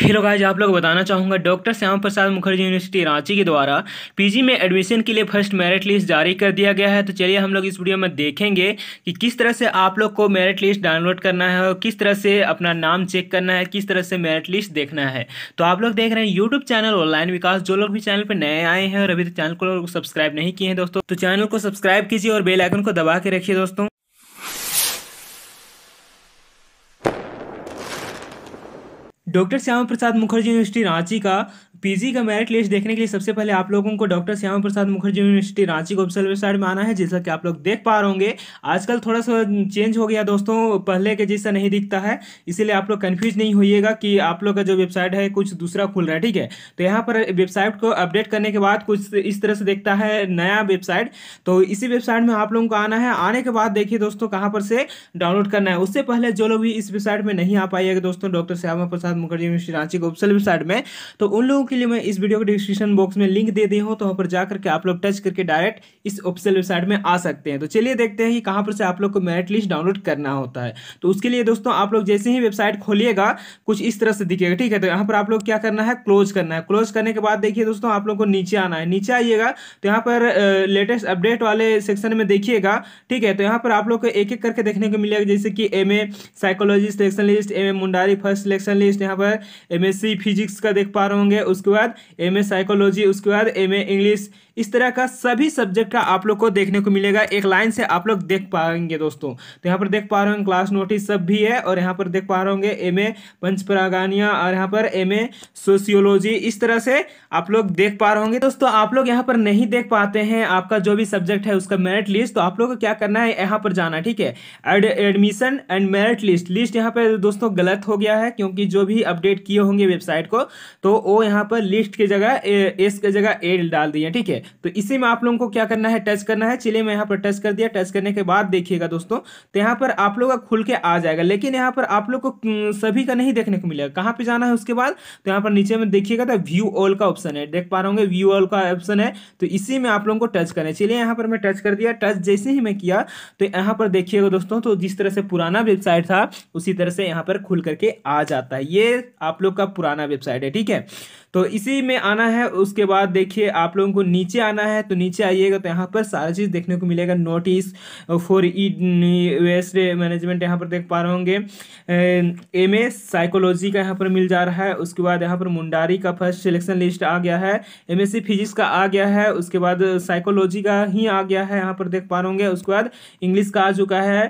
hello guys आप लोग बताना चाहूँगा डॉक्टर श्याम प्रसाद मुखर्जी यूनिवर्सिटी रांची के द्वारा पीजी में एडमिशन के लिए फर्स्ट मेरिट लिस्ट जारी कर दिया गया है तो चलिए हम लोग इस वीडियो में देखेंगे कि किस तरह से आप लोग को मेरिट लिस्ट डाउनलोड करना है और किस तरह से अपना नाम चेक करना है किस तरह से मेरिट लिस्ट देखना है तो आप लोग देख रहे हैं यूट्यूब चैनल ऑनलाइन विकास जो लोग भी चैनल पर नए आए हैं और अभी तक चैनल को सब्सक्राइब नहीं किए हैं दोस्तों तो चैनल को सब्सक्राइब कीजिए और बेलाइकन को दबा के रखिए दोस्तों डॉक्टर श्यामा प्रसाद मुखर्जी यूनिवर्सिटी रांची का पीजी का मेरिट लिस्ट देखने के लिए सबसे पहले आप लोगों को डॉक्टर श्यामा प्रसाद मुखर्जी यूनिवर्सिटी रांची को ऑफिसल वेबसाइट में आना है जैसा कि आप लोग देख पा रहे होंगे आजकल थोड़ा सा चेंज हो गया दोस्तों पहले के जैसा नहीं दिखता है इसीलिए आप लोग कन्फ्यूज नहीं होइएगा कि आप लोग का जो वेबसाइट है कुछ दूसरा खुल रहा है ठीक है तो यहाँ पर वेबसाइट को अपडेट करने के बाद कुछ इस तरह से देखता है नया वेबसाइट तो इसी वेबसाइट में आप लोगों को आना है आने के बाद देखिए दोस्तों कहाँ पर से डाउनलोड करना है उससे पहले जो लोग भी इस वेबसाइट में नहीं आ पाइएगा दोस्तों डॉक्टर श्यामा प्रसाद मुखर्जी यूनिवर्सिटी रांची को ऑफिसल वेबसाइट में तो उन लोगों के लिए मैं इस वीडियो के डिस्क्रिप्शन बॉक्स में लिंक दे दी हूँ तो वहाँ पर जाकर के आप लोग टच करके डायरेक्ट इस ऑफिशियल वेबसाइट में आ सकते हैं तो चलिए देखते हैं कि कहाँ पर से आप लोग को मेरिट लिस्ट डाउनलोड करना होता है तो उसके लिए दोस्तों आप लोग जैसे ही वेबसाइट खोलिएगा कुछ इस तरह से दिखेगा ठीक है तो यहाँ पर आप लोग क्या करना है क्लोज करना है क्लोज करने के बाद देखिए दोस्तों आप लोग को नीचे आना है नीचे आइएगा तो यहाँ पर लेटेस्ट अपडेट वाले सेक्शन में देखिएगा ठीक है तो यहाँ पर आप लोग को एक एक करके देखने को मिलेगा जैसे कि M A psychology selection list M A Mundari first selection list यहाँ पर एम एस सी फिजिक्स का देख पा रहे होंगे उस उसके बाद एम ए साइकोलॉजी उसके बाद एम ए इंग्लिश इस तरह का सभी सब्जेक्ट का आप लोग को देखने को मिलेगा एक लाइन से आप लोग देख पाएंगे दोस्तों तो यहाँ पर देख पा रहे होंगे क्लास नोटिस सब भी है और यहाँ पर देख पा रहे होंगे एम ए पंचप्रागानिया और यहाँ पर एम ए सोशियोलॉजी इस तरह से आप लोग देख पा रहे होंगे दोस्तों आप लोग यहाँ पर नहीं देख पाते हैं आपका जो भी सब्जेक्ट है उसका मेरिट लिस्ट तो आप लोग को क्या करना है यहाँ पर जाना ठीक है admission and merit list list यहाँ पर दोस्तों गलत हो गया है क्योंकि जो भी अपडेट किए होंगे वेबसाइट को तो वो यहाँ पर लिस्ट के जगह एस के जगह ए डाल दिए ठीक है तो इसी में आप लोगों को क्या करना है टच करना है चलिए मैं यहाँ पर टच कर दिया टच करने के बाद देखिएगा दोस्तों तो यहाँ पर आप लोग का खुल के आ जाएगा लेकिन यहाँ पर आप लोग को हम्म, सभी का नहीं देखने को मिलेगा कहाँ पर जाना है उसके बाद तो यहाँ पर नीचे में देखिएगा तो व्यू ऑल का ऑप्शन है देख पा रहा हूँ व्यू ऑल का ऑप्शन है तो इसी में आप लोगों को टच करना है चलिए यहाँ पर मैं टच कर दिया टच जैसे ही मैं किया तो यहाँ पर देखिएगा दोस्तों तो जिस तरह से पुराना वेबसाइट था उसी तरह से यहाँ पर खुल करके आ जाता है ये आप लोग का पुराना वेबसाइट है ठीक है तो तो इसी में आना है उसके बाद देखिए आप लोगों को नीचे आना है तो नीचे आइएगा तो यहाँ पर सारा चीज़ देखने को मिलेगा notice for e waste management यहाँ पर देख पा रहे होंगे एम ए साइकोलॉजी का यहाँ पर मिल जा रहा है उसके बाद यहाँ पर मुंडारी का फर्स्ट सिलेक्शन लिस्ट आ गया है एम एस फिजिक्स का आ गया है उसके बाद साइकोलॉजी का ही आ गया है यहाँ पर देख पा रहे होंगे उसके बाद इंग्लिश का आ चुका है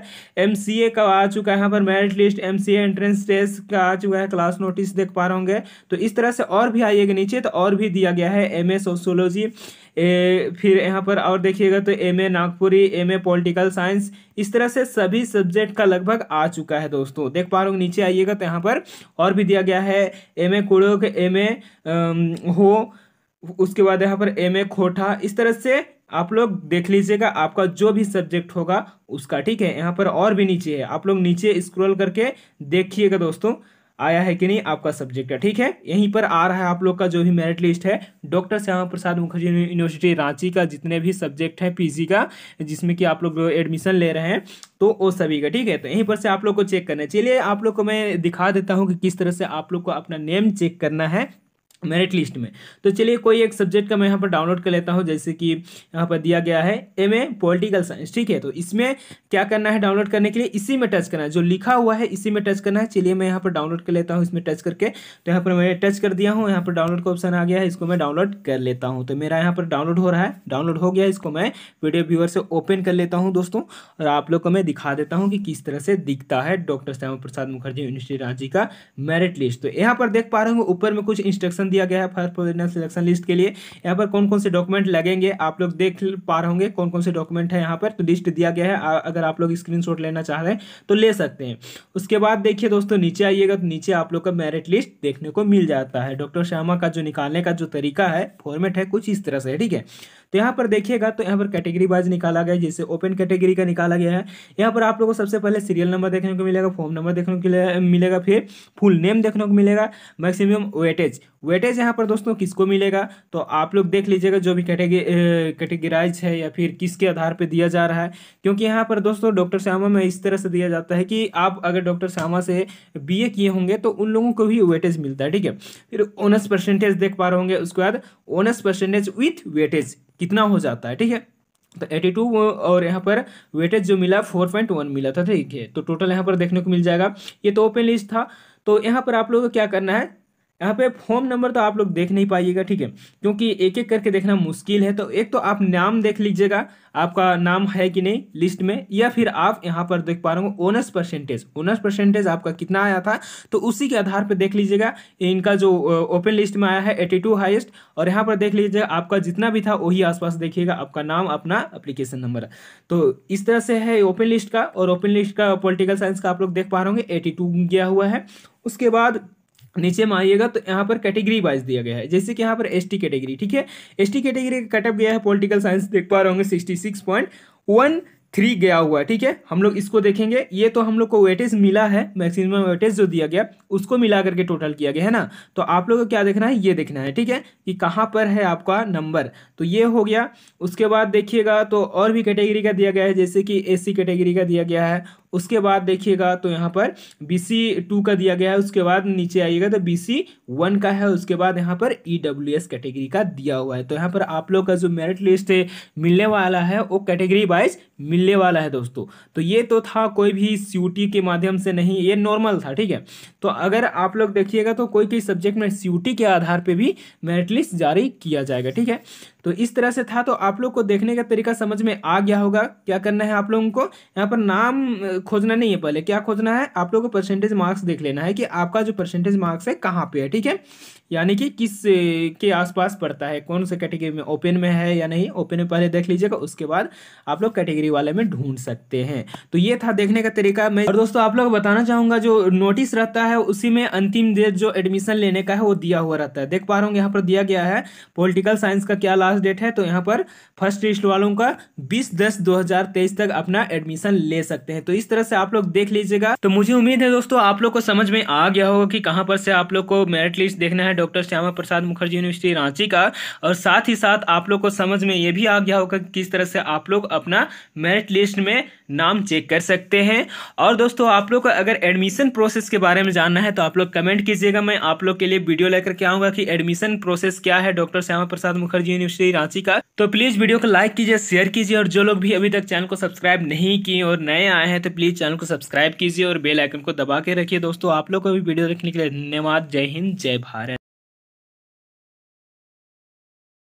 एम का आ चुका है यहाँ पर merit list M entrance test का आ चुका है क्लास नोटिस देख पा रहे होंगे तो इस तरह से और भी है एक नीचे तो और भी दिया गया है एम ए सोशोलॉजी फिर यहाँ पर और देखिएगा तो M A Nagpuri M A political science इस तरह से सभी सब्जेक्ट का लगभग आ चुका है दोस्तों देख पा रहे हो नीचे आइएगा तो यहाँ पर और भी दिया गया है एम ए कुड़ोक एम ए हो उसके बाद यहाँ पर एम ए खोठा इस तरह से आप लोग देख लीजिएगा आपका जो भी सब्जेक्ट होगा उसका ठीक है यहाँ पर और भी नीचे है आप लोग नीचे स्क्रॉल करके देखिएगा दोस्तों आया है कि नहीं आपका सब्जेक्ट है ठीक है यहीं पर आ रहा है आप लोग का जो भी मेरिट लिस्ट है डॉक्टर श्यामा प्रसाद मुखर्जी यूनिवर्सिटी रांची का जितने भी सब्जेक्ट है पीजी का जिसमें कि आप लोग एडमिशन ले रहे हैं तो वो सभी का ठीक है तो यहीं पर से आप लोग को चेक करना है चलिए आप लोग को मैं दिखा देता हूँ कि किस तरह से आप लोग को अपना नेम चेक करना है मेरिट लिस्ट में तो चलिए कोई एक सब्जेक्ट का मैं यहाँ पर डाउनलोड कर लेता हूँ जैसे कि यहाँ पर दिया गया है एम ए पोलिटिकल साइंस ठीक है तो इसमें क्या करना है डाउनलोड करने के लिए इसी में टच करना है जो लिखा हुआ है इसी में टच करना है चलिए मैं यहाँ पर डाउनलोड कर लेता हूँ इसमें टच करके तो यहाँ पर मैंने टच कर दिया हूँ यहाँ पर डाउनलोड का ऑप्शन आ गया है इसको मैं डाउनलोड कर लेता हूँ तो मेरा यहाँ पर डाउनलोड हो रहा है डाउनलोड हो गया इसको मैं वीडियो व्यूअर से ओपन कर लेता हूँ दोस्तों और आप लोग को मैं दिखा देता हूँ कि किस तरह से दिखता है डॉक्टर श्यामा प्रसाद मुखर्जी यूनिवर्सिटी रांची का मेरिट लिस्ट तो यहाँ पर देख पा रहे हूँ ऊपर में कुछ इंस्ट्रक्शन दिया गया है फायर प्रोविजनल सिलेक्शन लिस्ट के लिए यहाँ पर कौन कौन से डॉक्यूमेंट लगेंगे आप लोग देख पा रहे होंगे कौन कौन से डॉक्यूमेंट है यहाँ पर तो लिस्ट दिया गया है अगर आप लोग स्क्रीन लेना चाह रहे हैं तो ले सकते हैं उसके बाद देखिए दोस्तों नीचे आइएगा तो नीचे आप लोग का मेरिट लिस्ट देखने को मिल जाता है डॉक्टर श्यामा का जो निकालने का जो तरीका है फॉर्मेट है कुछ इस तरह से ठीक है तो यहाँ पर देखिएगा तो यहाँ पर कैटेगरी वाइज निकाला गया जैसे ओपन कैटेगरी का निकाला गया है यहाँ पर आप लोगों को सबसे पहले सीरियल नंबर देखने को मिलेगा फॉर्म नंबर देखने को मिलेगा फिर फुल नेम देखने को मिलेगा मैक्सिमम वेटेज वेटेज यहाँ पर दोस्तों किसको मिलेगा तो आप लोग देख लीजिएगा जो भी कैटेगरी कैटेगराइज है या फिर किसके आधार पर दिया जा रहा है क्योंकि यहाँ पर दोस्तों डॉक्टर श्यामा में इस तरह से दिया जाता है कि आप अगर डॉक्टर श्यामा से बी किए होंगे तो उन लोगों को भी वेटेज मिलता है ठीक है फिर ओनस परसेंटेज देख पा रहे होंगे उसके बाद ओनस परसेंटेज विथ वेटेज कितना हो जाता है ठीक है तो 82 और यहाँ पर वेटेज जो मिला 4.1 मिला था ठीक है तो टोटल यहाँ पर देखने को मिल जाएगा ये तो ओपन लिस्ट था तो यहाँ पर आप लोगों को क्या करना है यहाँ पे फॉर्म नंबर तो आप लोग देख नहीं पाइएगा ठीक है क्योंकि एक एक करके देखना मुश्किल है तो एक तो आप नाम देख लीजिएगा आपका नाम है कि नहीं लिस्ट में या फिर आप यहाँ पर देख पा रहे हो ओनर्स परसेंटेज ओनर्स परसेंटेज आपका कितना आया था तो उसी के आधार पर देख लीजिएगा इनका जो ओपन लिस्ट में आया है एटी टू और यहाँ पर देख लीजिएगा आपका जितना भी था वही आसपास देखिएगा आपका नाम अपना अप्लीकेशन नंबर तो इस तरह से है ओपन लिस्ट का और ओपन लिस्ट का पोलिटिकल साइंस का आप लोग देख पा रहे होंगे एटी गया हुआ है उसके बाद नीचे में आइएगा तो यहाँ पर कैटेगरी वाइज दिया गया है जैसे कि यहाँ पर एसटी कैटेगरी ठीक है एसटी कैटेगरी का कटअप गया है पॉलिटिकल साइंस देख पा रहे होंगे sixty six point one three गया हुआ है ठीक है हम लोग इसको देखेंगे ये तो हम लोग को वेटेज मिला है मैक्सिमम वेटेज जो दिया गया उसको मिला करके टोटल किया गया है ना तो आप लोग को क्या देखना है ये देखना है ठीक है कि कहाँ पर है आपका नंबर तो ये हो गया उसके बाद देखिएगा तो और भी कैटेगरी का दिया गया है जैसे कि एसी कैटेगरी का दिया गया है उसके बाद देखिएगा तो यहाँ पर बी सी टू का दिया गया है उसके बाद नीचे आइएगा तो बी सी वन का है उसके बाद यहाँ पर ई डब्ल्यू एस कैटेगरी का दिया हुआ है तो यहाँ पर आप लोग का जो मेरिट लिस्ट है मिलने वाला है वो कैटेगरी वाइज मिलने वाला है दोस्तों तो ये तो था कोई भी सी के माध्यम से नहीं ये नॉर्मल था ठीक है तो अगर आप लोग देखिएगा तो कोई कोई सब्जेक्ट में सी के आधार पर भी मेरिट लिस्ट जारी किया जाएगा ठीक है तो इस तरह से था तो आप लोग को देखने का तरीका समझ में आ गया होगा क्या करना है आप लोगों को यहाँ पर नाम खोजना नहीं है पहले क्या खोजना है आप लोग को परसेंटेज मार्क्स देख लेना है कि आपका जो परसेंटेज मार्क्स है कहाँ पे है ठीक है यानी कि किस के आसपास पड़ता है कौन से कैटेगरी में ओपन में है या नहीं ओपन में पहले देख लीजिएगा उसके बाद आप लोग कैटेगरी वाले में ढूंढ सकते हैं तो ये था देखने का तरीका मैं और दोस्तों आप लोग बताना चाहूँगा जो नोटिस रहता है उसी में अंतिम डेट जो एडमिशन लेने का है वो दिया हुआ रहता है देख पा रहा हूँ यहाँ पर दिया गया है पोलिटिकल साइंस का क्या लास्ट लास्ट डेट है तो यहाँ पर फर्स्ट लिस्ट वालों का 20 दस 2023 तक अपना एडमिशन ले सकते हैं तो इस तरह से आप लोग देख लीजिएगा तो मुझे उम्मीद है दोस्तों आप लोग को समझ में आ गया होगा कि कहाँ पर से आप लोग को मेरिट लिस्ट देखना है डॉक्टर श्यामा प्रसाद मुखर्जी यूनिवर्सिटी रांची का और साथ ही साथ आप लोग को समझ में ये भी आ गया होगा किस तरह से आप लोग अपना मेरिट लिस्ट में नाम चेक कर सकते हैं और दोस्तों आप लोग का अगर एडमिशन प्रोसेस के बारे में जानना है तो आप लोग कमेंट कीजिएगा मैं आप लोग के लिए वीडियो लेकर के आऊँगा कि एडमिशन प्रोसेस क्या है doctor Shyama Prasad Mukherjee university university Ranchi का तो प्लीज वीडियो को लाइक कीजिए शेयर कीजिए और जो लोग भी अभी तक चैनल को सब्सक्राइब नहीं किए और नए आए हैं तो प्लीज चैनल को सब्सक्राइब कीजिए और बेल आइकन को दबा के रखिए दोस्तों आप लोग को भी वीडियो देखने के लिए धन्यवाद जय हिंद जय भारत